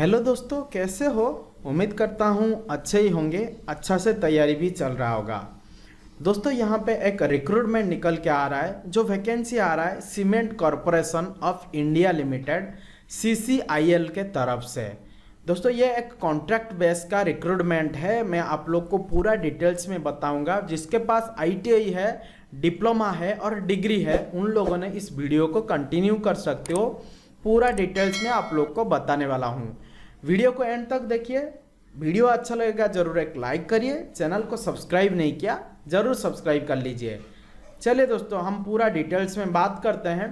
hello दोस्तों कैसे हो उम्मीद करता हूँ अच्छे ही होंगे अच्छा से तैयारी भी चल रहा होगा दोस्तों यहाँ पे एक रिक्रूटमेंट निकल के आ रहा है जो वैकेंसी आ रहा है cement corporation of India limited CCIL के तरफ से दोस्तों ये एक कॉन्ट्रैक्ट बेस का रिक्रूटमेंट है मैं आप लोग को पूरा डिटेल्स में बताऊँगा जिसके पास आई है डिप्लोमा है और डिग्री है उन लोगों ने इस वीडियो को कंटिन्यू कर सकते हो पूरा डिटेल्स में आप लोग को बताने वाला हूँ वीडियो को एंड तक देखिए वीडियो अच्छा लगेगा जरूर एक लाइक करिए चैनल को सब्सक्राइब नहीं किया जरूर सब्सक्राइब कर लीजिए चलिए दोस्तों हम पूरा डिटेल्स में बात करते हैं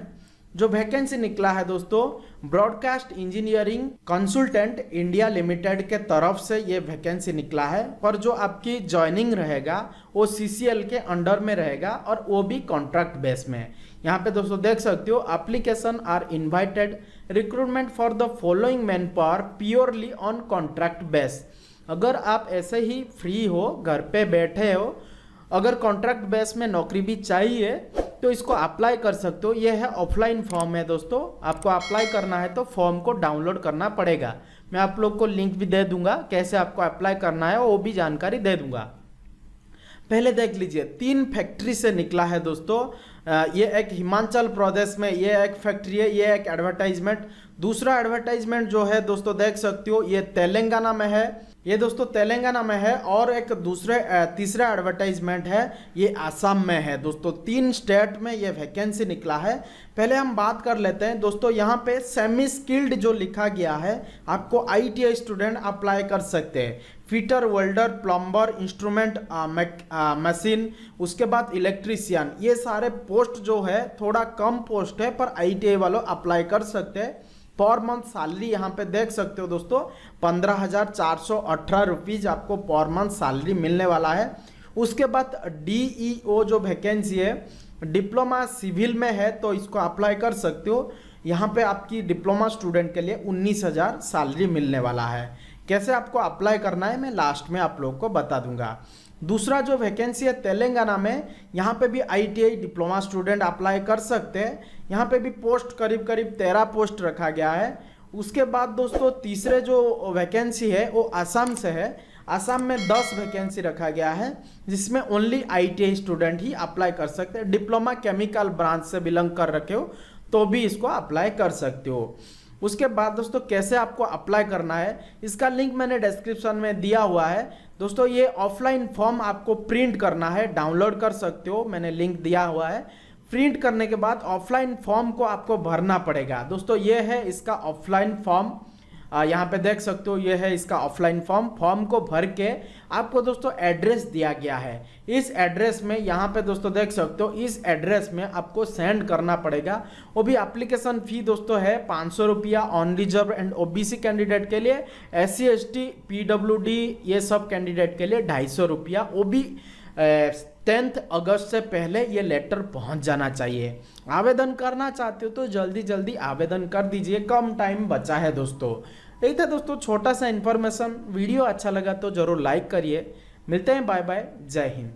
जो वैकेंसी निकला है दोस्तों broadcast engineering consultant India limited के तरफ से ये वैकेंसी निकला है पर जो आपकी ज्वाइनिंग रहेगा वो सी के अंडर में रहेगा और वो भी कॉन्ट्रैक्ट बेस में यहाँ पे दोस्तों देख सकते हो application are invited recruitment for the following manpower purely on contract base अगर आप ऐसे ही फ्री हो घर पे बैठे हो अगर कॉन्ट्रैक्ट बेस में नौकरी भी चाहिए तो इसको अप्लाई कर सकते हो यह है ऑफलाइन फॉर्म है दोस्तों आपको अप्लाई करना है तो फॉर्म को डाउनलोड करना पड़ेगा मैं आप लोग को लिंक भी दे दूंगा कैसे आपको अप्लाई करना है वो भी जानकारी दे दूंगा पहले देख लीजिए तीन फैक्ट्री से निकला है दोस्तों ये एक हिमाचल प्रदेश में ये एक फैक्ट्री है ये एक एडवर्टाइजमेंट दूसरा एडवर्टाइजमेंट जो है दोस्तों देख सकते हो ये तेलंगाना में है ये दोस्तों तेलंगाना में है और एक दूसरे तीसरा एडवर्टाइजमेंट है ये आसाम में है दोस्तों तीन स्टेट में ये वैकेंसी निकला है पहले हम बात कर लेते हैं दोस्तों यहाँ पे सेमी स्किल्ड जो लिखा गया है आपको आईटीआई स्टूडेंट अप्लाई कर सकते हैं fitter welder plumber instrument machine उसके बाद इलेक्ट्रीसियन ये सारे पोस्ट जो है थोड़ा कम पोस्ट है पर आई वालों अप्लाई कर सकते हैं पर मंथ सैलरी यहाँ पे देख सकते हो दोस्तों पंद्रह हज़ार चार सौ अठारह रुपीज़ आपको पर मंथ सैलरी मिलने वाला है उसके बाद डी ई ओ जो वैकेंसी है डिप्लोमा सिविल में है तो इसको अप्लाई कर सकते हो यहाँ पे आपकी डिप्लोमा स्टूडेंट के लिए उन्नीस हज़ार सैलरी मिलने वाला है कैसे आपको अप्लाई करना है मैं लास्ट में आप लोग को बता दूंगा दूसरा जो वैकेंसी है तेलंगाना में यहाँ पे भी आईटीआई डिप्लोमा स्टूडेंट अप्लाई कर सकते हैं यहाँ पे भी पोस्ट करीब करीब तेरह पोस्ट रखा गया है उसके बाद दोस्तों तीसरे जो वैकेंसी है वो आसाम से है आसाम में दस वैकेंसी रखा गया है जिसमें ओनली आईटीआई स्टूडेंट ही अप्लाई कर सकते हैं डिप्लोमा केमिकल ब्रांच से बिलोंग कर रखे हो तो भी इसको अप्लाई कर सकते हो उसके बाद दोस्तों कैसे आपको अप्लाई करना है इसका लिंक मैंने डिस्क्रिप्शन में दिया हुआ है दोस्तों ये ऑफलाइन फॉर्म आपको प्रिंट करना है डाउनलोड कर सकते हो मैंने लिंक दिया हुआ है प्रिंट करने के बाद ऑफलाइन फॉर्म को आपको भरना पड़ेगा दोस्तों ये है इसका ऑफलाइन फॉर्म यहाँ पे देख सकते हो ये है इसका ऑफलाइन फॉर्म फॉर्म को भर के आपको दोस्तों एड्रेस दिया गया है इस एड्रेस में यहाँ पे दोस्तों देख सकते हो इस एड्रेस में आपको सेंड करना पड़ेगा वो भी एप्लीकेशन फ़ी दोस्तों है पाँच सौ रुपया unreserved and OBC candidate के लिए S C S T P W D ये सब कैंडिडेट के लिए ढाई सौ रुपया वो भी टेंथ अगस्त से पहले ये लेटर पहुंच जाना चाहिए आवेदन करना चाहते हो तो जल्दी जल्दी आवेदन कर दीजिए कम टाइम बचा है दोस्तों यही था दोस्तों छोटा सा इन्फॉर्मेशन वीडियो अच्छा लगा तो ज़रूर लाइक करिए मिलते हैं बाय बाय जय हिंद